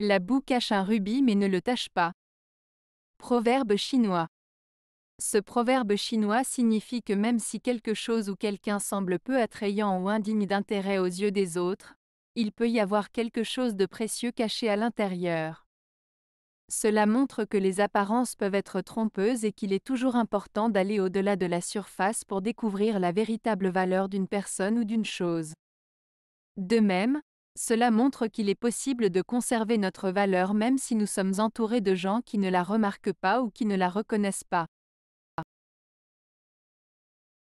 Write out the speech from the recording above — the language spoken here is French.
La boue cache un rubis mais ne le tache pas. Proverbe chinois. Ce proverbe chinois signifie que même si quelque chose ou quelqu'un semble peu attrayant ou indigne d'intérêt aux yeux des autres, il peut y avoir quelque chose de précieux caché à l'intérieur. Cela montre que les apparences peuvent être trompeuses et qu'il est toujours important d'aller au-delà de la surface pour découvrir la véritable valeur d'une personne ou d'une chose. De même, cela montre qu'il est possible de conserver notre valeur même si nous sommes entourés de gens qui ne la remarquent pas ou qui ne la reconnaissent pas.